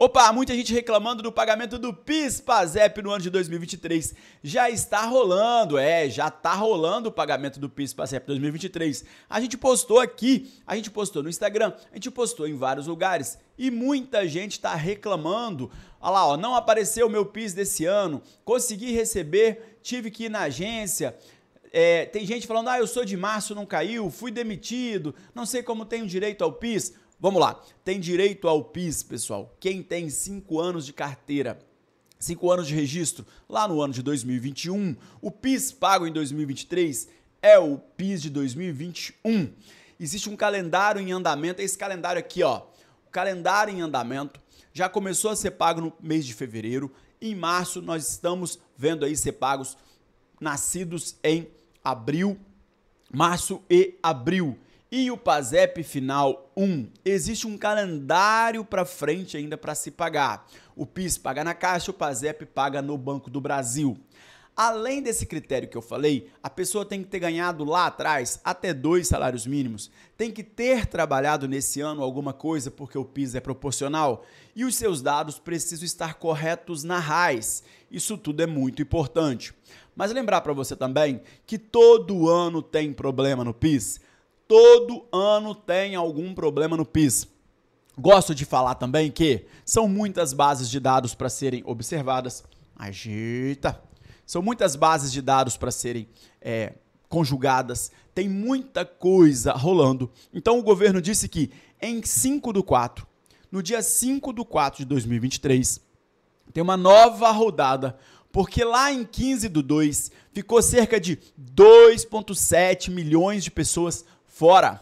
Opa, muita gente reclamando do pagamento do PIS/PASEP no ano de 2023. Já está rolando, é, já está rolando o pagamento do PIS/PASEP 2023. A gente postou aqui, a gente postou no Instagram, a gente postou em vários lugares e muita gente está reclamando. Olha lá, ó, não apareceu o meu PIS desse ano, consegui receber, tive que ir na agência. É, tem gente falando, ah, eu sou de março, não caiu, fui demitido, não sei como tenho direito ao PIS. Vamos lá. Tem direito ao PIS, pessoal. Quem tem 5 anos de carteira cinco anos de registro lá no ano de 2021, o PIS pago em 2023 é o PIS de 2021. Existe um calendário em andamento, é esse calendário aqui, ó, o calendário em andamento já começou a ser pago no mês de fevereiro. Em março nós estamos vendo aí ser pagos nascidos em abril, março e abril. E o PASEP Final 1, existe um calendário para frente ainda para se pagar. O PIS paga na Caixa, o PASEP paga no Banco do Brasil. Além desse critério que eu falei, a pessoa tem que ter ganhado lá atrás até dois salários mínimos, tem que ter trabalhado nesse ano alguma coisa porque o PIS é proporcional e os seus dados precisam estar corretos na RAIS. Isso tudo é muito importante. Mas lembrar para você também que todo ano tem problema no PIS todo ano tem algum problema no PIS. Gosto de falar também que são muitas bases de dados para serem observadas. Agita. São muitas bases de dados para serem é, conjugadas. Tem muita coisa rolando. Então o governo disse que em 5 do 4, no dia 5 do 4 de 2023, tem uma nova rodada porque lá em 15 do 2 ficou cerca de 2,7 milhões de pessoas fora.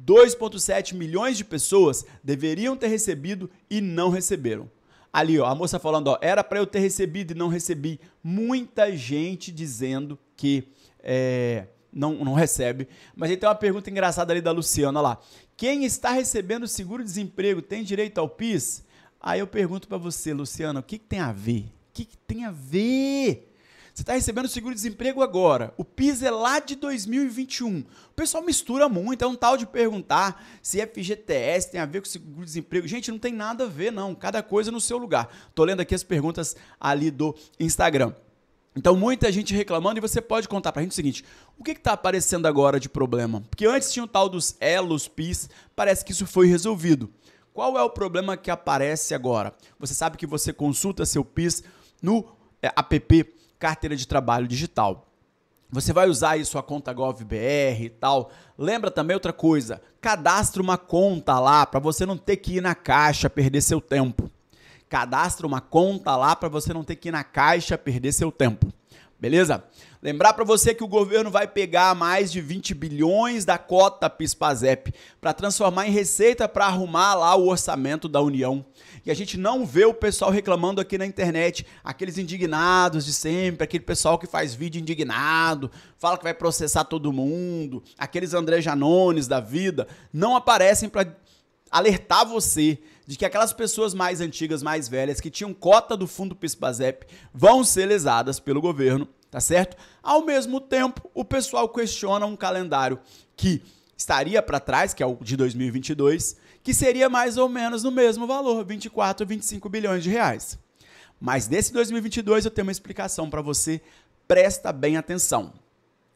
2,7 milhões de pessoas deveriam ter recebido e não receberam. Ali, ó, a moça falando, ó, era para eu ter recebido e não recebi. Muita gente dizendo que é, não, não recebe. Mas aí tem uma pergunta engraçada ali da Luciana lá. Quem está recebendo seguro-desemprego tem direito ao PIS? Aí eu pergunto para você, Luciana, o que, que tem a ver? O que, que tem a ver? Você está recebendo seguro-desemprego agora. O PIS é lá de 2021. O pessoal mistura muito, é um tal de perguntar se FGTS tem a ver com seguro-desemprego. Gente, não tem nada a ver, não. Cada coisa no seu lugar. Tô lendo aqui as perguntas ali do Instagram. Então, muita gente reclamando e você pode contar a gente o seguinte: o que está aparecendo agora de problema? Porque antes tinha o tal dos elos PIS, parece que isso foi resolvido. Qual é o problema que aparece agora? Você sabe que você consulta seu PIS no é, app carteira de trabalho digital. Você vai usar aí sua conta GovBR e tal. Lembra também outra coisa, cadastre uma conta lá para você não ter que ir na caixa, perder seu tempo. Cadastre uma conta lá para você não ter que ir na caixa, perder seu tempo beleza? Lembrar para você que o governo vai pegar mais de 20 bilhões da cota PIS/PASEP para transformar em receita para arrumar lá o orçamento da União. E a gente não vê o pessoal reclamando aqui na internet, aqueles indignados de sempre, aquele pessoal que faz vídeo indignado, fala que vai processar todo mundo, aqueles André Janones da vida, não aparecem para alertar você de que aquelas pessoas mais antigas, mais velhas, que tinham cota do fundo PIS-PASEP, vão ser lesadas pelo governo tá certo? Ao mesmo tempo, o pessoal questiona um calendário que estaria para trás, que é o de 2022, que seria mais ou menos no mesmo valor, 24, 25 bilhões de reais. Mas desse 2022 eu tenho uma explicação para você, presta bem atenção.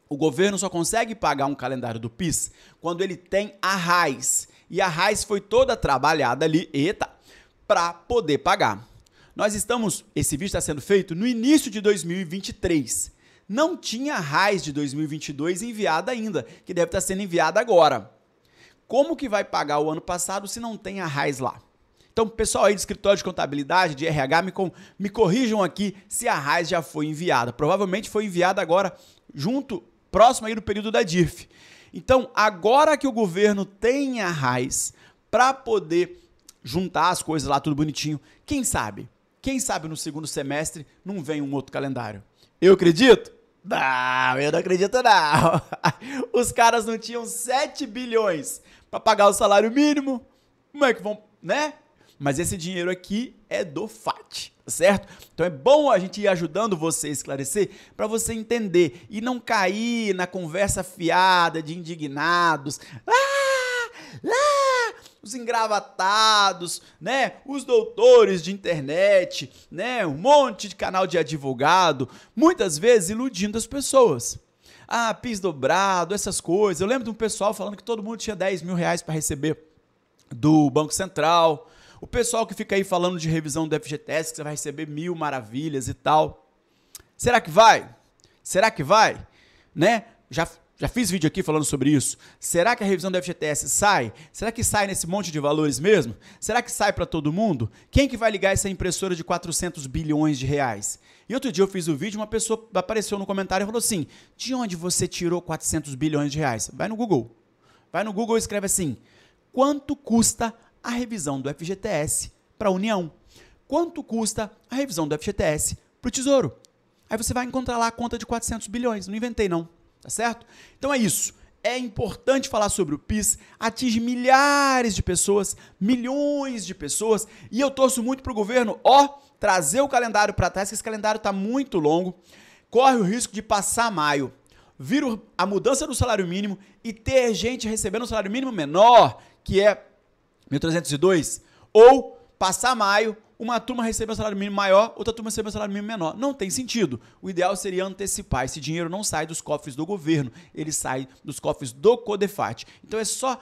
O governo só consegue pagar um calendário do PIS quando ele tem a RAIS. E a RAIS foi toda trabalhada ali, eita, para poder pagar. Nós estamos, esse vídeo está sendo feito no início de 2023. Não tinha RAIS de 2022 enviada ainda, que deve estar sendo enviada agora. Como que vai pagar o ano passado se não tem a RAIS lá? Então, pessoal aí do escritório de contabilidade, de RH, me, com, me corrijam aqui se a RAIS já foi enviada. Provavelmente foi enviada agora, junto, próximo aí do período da DIRF. Então, agora que o governo tem a RAIS para poder juntar as coisas lá, tudo bonitinho, quem sabe? Quem sabe no segundo semestre não vem um outro calendário. Eu acredito? Não, eu não acredito não. Os caras não tinham 7 bilhões para pagar o salário mínimo. Como é que vão, né? Mas esse dinheiro aqui é do FAT, certo? Então é bom a gente ir ajudando você a esclarecer para você entender e não cair na conversa fiada de indignados. Ah! Ah! os engravatados, né? Os doutores de internet, né? Um monte de canal de advogado, muitas vezes iludindo as pessoas. Ah, pis dobrado, essas coisas. Eu lembro de um pessoal falando que todo mundo tinha 10 mil reais para receber do Banco Central. O pessoal que fica aí falando de revisão do FGTS, que você vai receber mil maravilhas e tal. Será que vai? Será que vai? Né? Já já fiz vídeo aqui falando sobre isso. Será que a revisão do FGTS sai? Será que sai nesse monte de valores mesmo? Será que sai para todo mundo? Quem que vai ligar essa impressora de 400 bilhões de reais? E outro dia eu fiz o vídeo, uma pessoa apareceu no comentário e falou assim: "De onde você tirou 400 bilhões de reais?". Vai no Google. Vai no Google e escreve assim: "Quanto custa a revisão do FGTS para a União? Quanto custa a revisão do FGTS para o Tesouro?". Aí você vai encontrar lá a conta de 400 bilhões. Não inventei não tá certo? Então é isso. É importante falar sobre o PIS, atinge milhares de pessoas, milhões de pessoas, e eu torço muito para o governo, ó, trazer o calendário para trás, que esse calendário está muito longo, corre o risco de passar maio, vir a mudança do salário mínimo e ter gente recebendo um salário mínimo menor, que é 1.302, ou passar maio, uma turma recebe um salário mínimo maior, outra turma recebe um salário mínimo menor. Não tem sentido. O ideal seria antecipar. Esse dinheiro não sai dos cofres do governo, ele sai dos cofres do Codefat. Então é só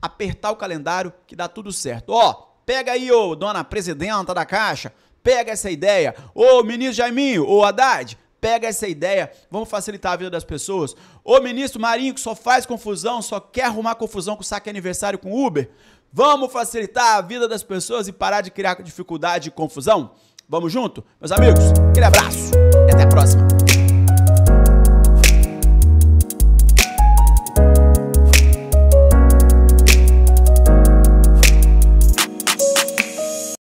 apertar o calendário que dá tudo certo. Ó, pega aí, ô dona presidenta da Caixa, pega essa ideia. Ô ministro Jaiminho, ô Haddad, pega essa ideia, vamos facilitar a vida das pessoas. Ô ministro Marinho, que só faz confusão, só quer arrumar confusão com saque aniversário com Uber. Vamos facilitar a vida das pessoas e parar de criar dificuldade e confusão? Vamos junto? Meus amigos, aquele abraço e até a próxima.